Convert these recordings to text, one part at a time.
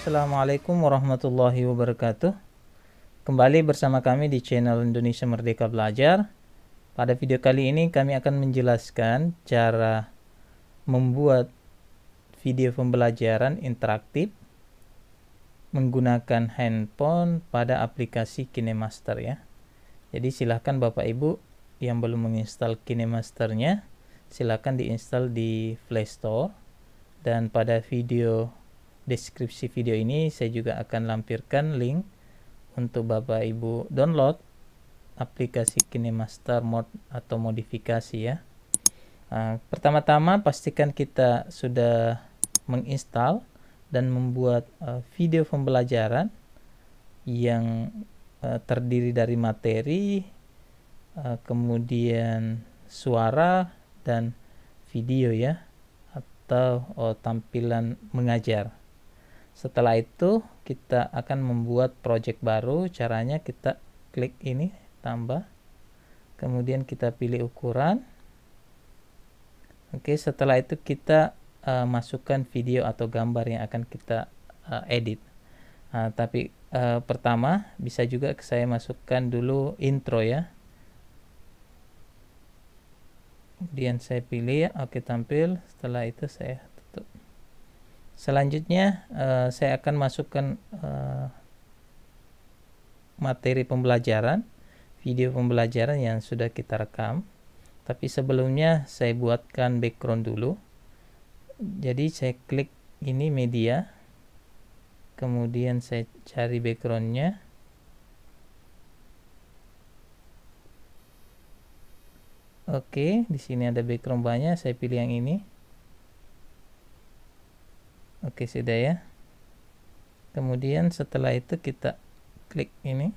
Assalamualaikum warahmatullahi wabarakatuh. Kembali bersama kami di channel Indonesia Merdeka Belajar. Pada video kali ini kami akan menjelaskan cara membuat video pembelajaran interaktif menggunakan handphone pada aplikasi KineMaster ya. Jadi silahkan Bapak Ibu yang belum menginstal KineMasternya silahkan diinstal di Play Store dan pada video deskripsi video ini saya juga akan lampirkan link untuk Bapak Ibu download aplikasi KineMaster mod atau modifikasi ya uh, pertama-tama pastikan kita sudah menginstal dan membuat uh, video pembelajaran yang uh, terdiri dari materi uh, kemudian suara dan video ya atau oh, tampilan mengajar setelah itu kita akan membuat project baru caranya kita klik ini tambah kemudian kita pilih ukuran oke setelah itu kita uh, masukkan video atau gambar yang akan kita uh, edit uh, tapi uh, pertama bisa juga saya masukkan dulu intro ya kemudian saya pilih ya. oke tampil setelah itu saya tutup selanjutnya uh, saya akan masukkan uh, materi pembelajaran video pembelajaran yang sudah kita rekam tapi sebelumnya saya buatkan background dulu jadi saya klik ini media kemudian saya cari backgroundnya oke di sini ada background banyak saya pilih yang ini oke sudah ya kemudian setelah itu kita klik ini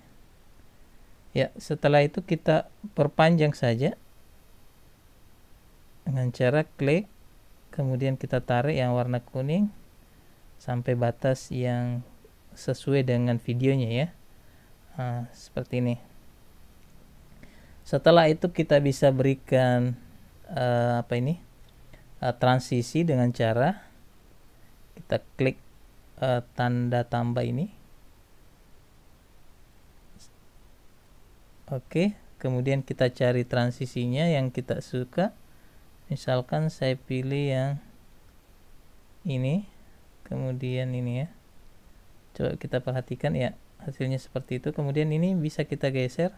Ya, setelah itu kita perpanjang saja dengan cara klik kemudian kita tarik yang warna kuning sampai batas yang sesuai dengan videonya ya nah, seperti ini setelah itu kita bisa berikan uh, apa ini uh, transisi dengan cara kita klik uh, tanda tambah ini Oke, kemudian kita cari transisinya yang kita suka. Misalkan saya pilih yang ini, kemudian ini ya. Coba kita perhatikan ya, hasilnya seperti itu. Kemudian ini bisa kita geser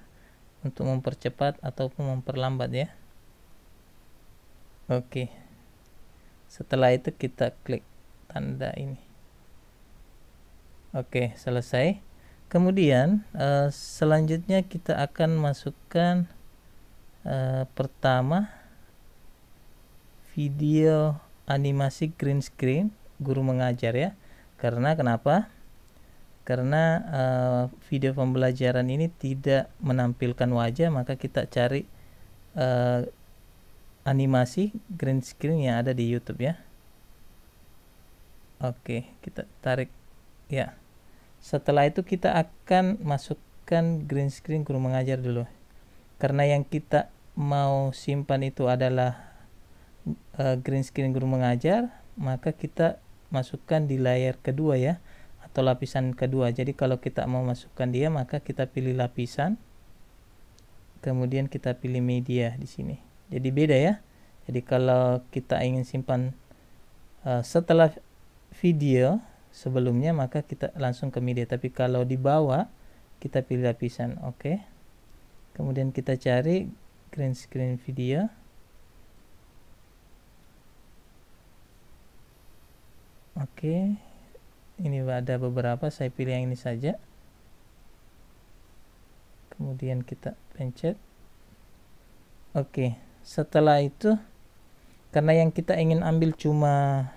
untuk mempercepat ataupun memperlambat ya. Oke. Setelah itu kita klik tanda ini. Oke, selesai kemudian uh, selanjutnya kita akan masukkan uh, pertama video animasi green screen guru mengajar ya karena kenapa karena uh, video pembelajaran ini tidak menampilkan wajah maka kita cari uh, animasi green screen yang ada di YouTube ya oke kita tarik ya setelah itu kita akan masukkan green screen guru mengajar dulu karena yang kita mau simpan itu adalah uh, green screen guru mengajar maka kita masukkan di layar kedua ya atau lapisan kedua jadi kalau kita mau masukkan dia maka kita pilih lapisan kemudian kita pilih media di sini jadi beda ya jadi kalau kita ingin simpan uh, setelah video sebelumnya maka kita langsung ke media tapi kalau di bawah kita pilih lapisan oke okay. kemudian kita cari green screen video oke okay. ini ada beberapa saya pilih yang ini saja kemudian kita pencet oke okay. setelah itu karena yang kita ingin ambil cuma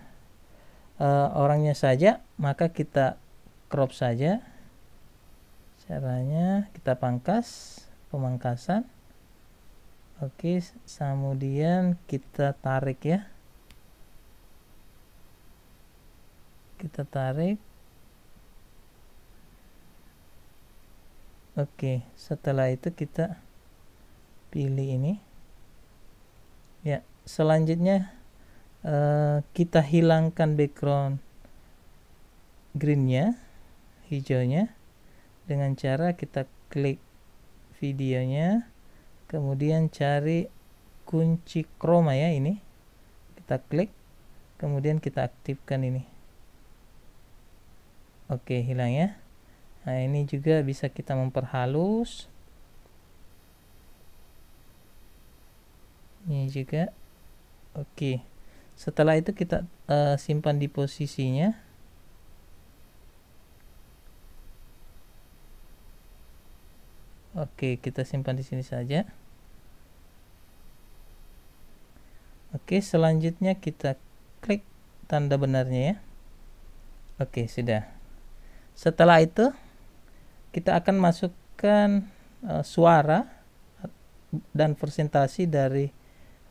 uh, orangnya saja maka kita crop saja caranya kita pangkas pemangkasan oke kemudian kita tarik ya kita tarik oke setelah itu kita pilih ini ya selanjutnya eh, kita hilangkan background greennya hijaunya dengan cara kita klik videonya kemudian cari kunci chroma ya ini kita klik kemudian kita aktifkan ini oke hilang ya nah ini juga bisa kita memperhalus ini juga oke setelah itu kita uh, simpan di posisinya Oke, kita simpan di sini saja. Oke, selanjutnya kita klik tanda benarnya ya. Oke, sudah. Setelah itu kita akan masukkan uh, suara dan presentasi dari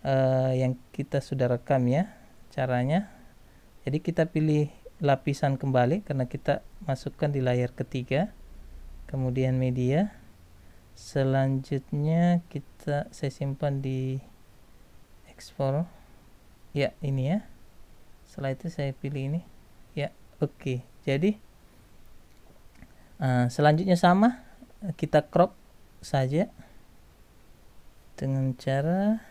uh, yang kita sudah rekam ya. Caranya jadi kita pilih lapisan kembali karena kita masukkan di layar ketiga, kemudian media selanjutnya kita saya simpan di export ya ini ya setelah itu saya pilih ini ya oke okay. jadi uh, selanjutnya sama kita crop saja dengan cara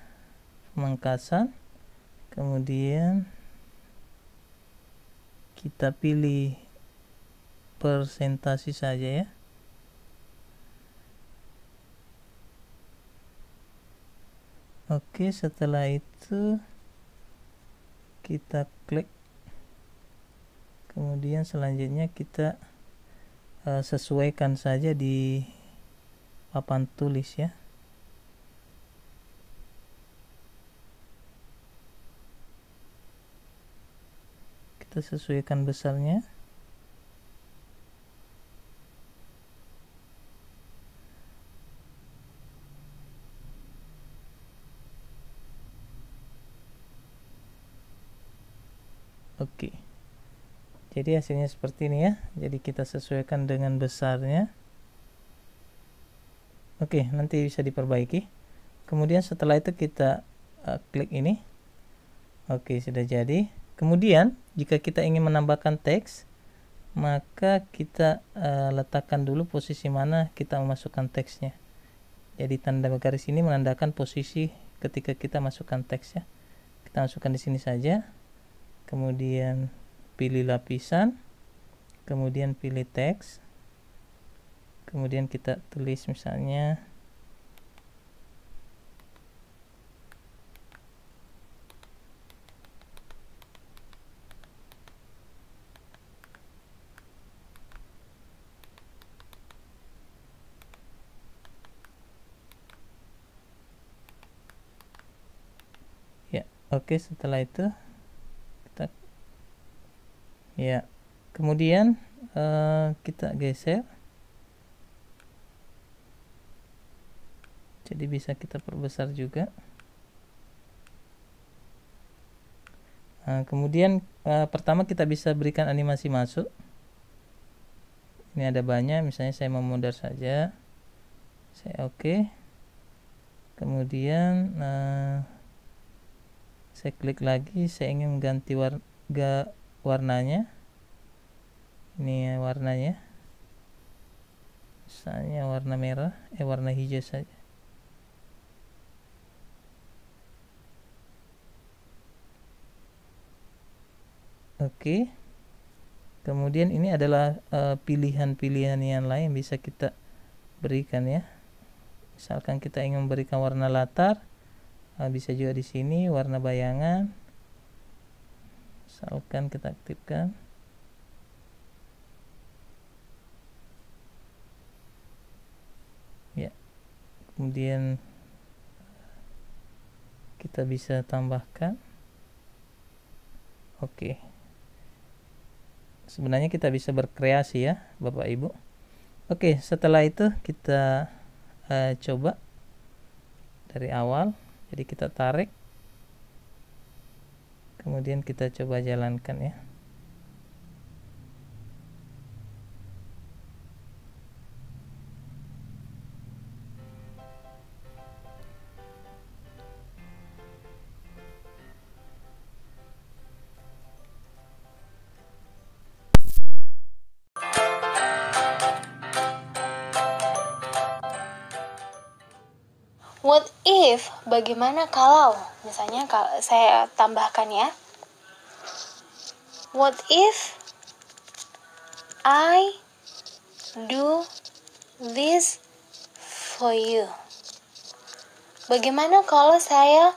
pemangkasan kemudian kita pilih persentasi saja ya Oke, setelah itu kita klik. Kemudian selanjutnya kita uh, sesuaikan saja di papan tulis ya. Kita sesuaikan besarnya. jadi hasilnya seperti ini ya jadi kita sesuaikan dengan besarnya oke nanti bisa diperbaiki kemudian setelah itu kita uh, klik ini oke sudah jadi kemudian jika kita ingin menambahkan teks maka kita uh, letakkan dulu posisi mana kita memasukkan teksnya jadi tanda garis ini menandakan posisi ketika kita masukkan teksnya. kita masukkan di sini saja kemudian pilih lapisan kemudian pilih teks kemudian kita tulis misalnya ya oke setelah itu ya kemudian uh, kita geser jadi bisa kita perbesar juga nah, kemudian uh, pertama kita bisa berikan animasi masuk ini ada banyak misalnya saya memudar saja saya oke okay. kemudian uh, saya klik lagi saya ingin mengganti warga warnanya ini ya warnanya misalnya warna merah eh warna hijau saja Oke. Kemudian ini adalah eh, pilihan-pilihan uh, yang lain bisa kita berikan ya. Misalkan kita ingin memberikan warna latar, uh, bisa juga di sini warna bayangan misalkan kita aktifkan ya kemudian kita bisa tambahkan oke sebenarnya kita bisa berkreasi ya bapak ibu oke setelah itu kita uh, coba dari awal jadi kita tarik kemudian kita coba jalankan ya What if? Bagaimana kalau? misalnya kalau saya tambahkan ya what if I do this for you bagaimana kalau saya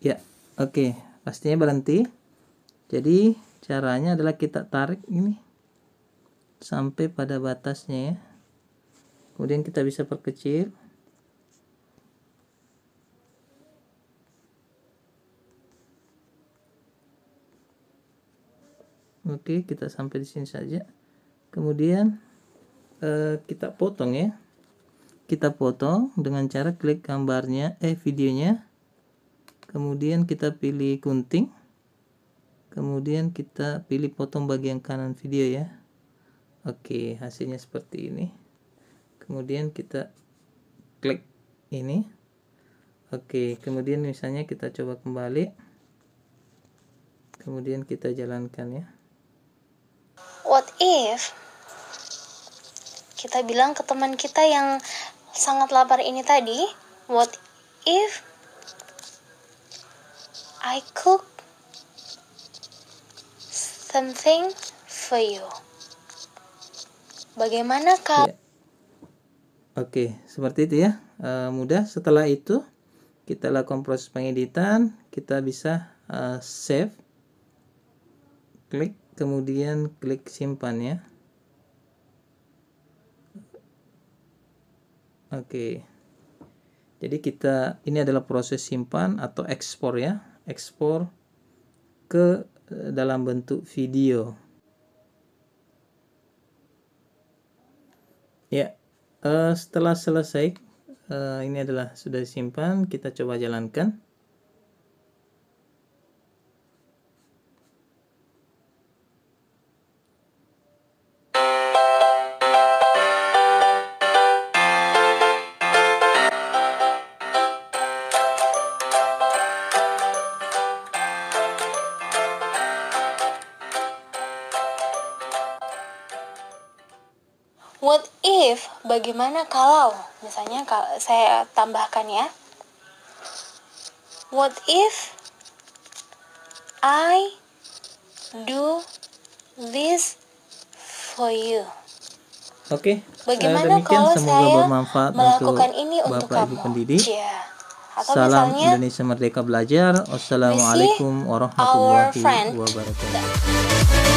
ya oke okay. pastinya berhenti jadi caranya adalah kita tarik ini sampai pada batasnya ya kemudian kita bisa perkecil Oke, kita sampai di sini saja. Kemudian eh, kita potong ya. Kita potong dengan cara klik gambarnya eh videonya. Kemudian kita pilih gunting. Kemudian kita pilih potong bagian kanan video ya. Oke, hasilnya seperti ini. Kemudian kita klik ini. Oke, kemudian misalnya kita coba kembali. Kemudian kita jalankan ya what if kita bilang ke teman kita yang sangat lapar ini tadi, what if I cook something for you? Bagaimana kalau Yeah. Oke, seperti itu ya. E, mudah. Setelah itu kita lakukan proses pengeditan, kita bisa e, save. Klik kemudian klik simpan ya oke jadi kita ini adalah proses simpan atau ekspor ya ekspor ke eh, dalam bentuk video ya eh, setelah selesai eh, ini adalah sudah disimpan kita coba jalankan bagaimana kalau misalnya kalau saya tambahkan ya what if I do this for you Oke. Okay, Bagaimana eh, kalau semoga saya bermanfaat melakukan ini untuk Bapak kamu. Ibu pendidik. Yeah. Atau Salam misalnya, Indonesia Merdeka Belajar. Wassalamualaikum warahmatullahi wabarakatuh.